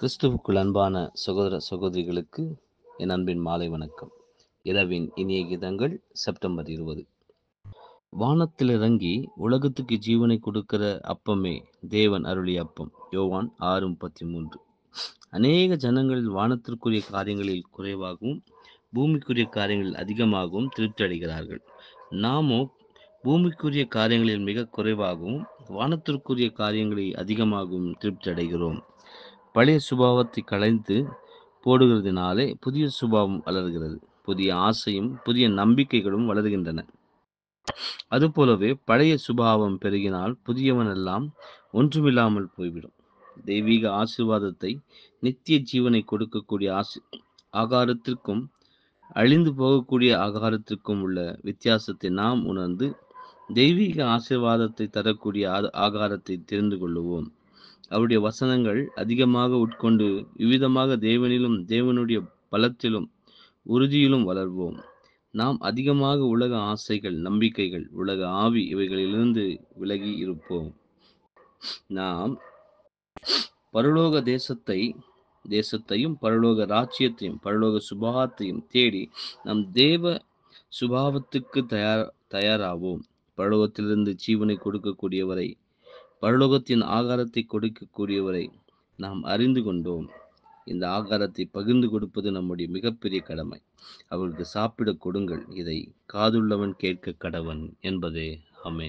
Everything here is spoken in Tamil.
கிறிஸ்துவுக்குள் அன்பான சகோதர சகோதரிகளுக்கு என் அன்பின் மாலை வணக்கம் இரவின் இனிய கீதங்கள் செப்டம்பர் இருபது வானத்தில் இறங்கி உலகத்துக்கு ஜீவனை கொடுக்கிற அப்பமே தேவன் அருளி அப்பம் யோவான் ஆறு முப்பத்தி மூன்று அநேக ஜனங்கள் வானத்திற்குரிய காரியங்களில் குறைவாகவும் பூமிக்குரிய காரியங்களில் அதிகமாகவும் திருப்தி அடைகிறார்கள் நாமோ பூமிக்குரிய காரியங்களில் மிக குறைவாகவும் வானத்திற்குரிய காரியங்களில் அதிகமாகவும் திருப்தி அடைகிறோம் பழைய சுபாவத்தை கலைந்து போடுகிறதுனாலே புதிய சுபாவம் வளர்கிறது புதிய ஆசையும் புதிய நம்பிக்கைகளும் வளர்கின்றன அதுபோலவே பழைய சுபாவம் பெருகினால் புதியவனெல்லாம் ஒன்றுமில்லாமல் போய்விடும் தெய்வீக ஆசிர்வாதத்தை நித்திய ஜீவனை கொடுக்கக்கூடிய ஆசி ஆகாரத்திற்கும் அழிந்து போகக்கூடிய ஆகாரத்திற்கும் உள்ள வித்தியாசத்தை நாம் உணர்ந்து தெய்வீக ஆசிர்வாதத்தை தரக்கூடிய ஆகாரத்தை தெரிந்து கொள்ளுவோம் அவருடைய வசனங்கள் அதிகமாக உட்கொண்டு விவிதமாக தேவனிலும் தேவனுடைய பலத்திலும் உறுதியிலும் வளர்வோம் நாம் அதிகமாக உலக ஆசைகள் நம்பிக்கைகள் உலக ஆவி இவைகளிலிருந்து விலகி இருப்போம் நாம் பரலோக தேசத்தை தேசத்தையும் பரலோக ராஜ்யத்தையும் பரலோக சுபாவத்தையும் தேடி நம் தேவ சுபாவத்துக்கு தயார் தயாராவோம் பரலோகத்திலிருந்து ஜீவனை கொடுக்கக்கூடியவரை பரலோகத்தின் ஆகாரத்தை கொடுக்கக்கூடியவரை நாம் அறிந்து கொண்டோம் இந்த ஆகாரத்தை பகிர்ந்து கொடுப்பது நம்முடைய மிகப்பெரிய கடமை அவர்களுக்கு சாப்பிட கொடுங்கள் இதை காதுள்ளவன் கேட்க கடவன் என்பதே அமே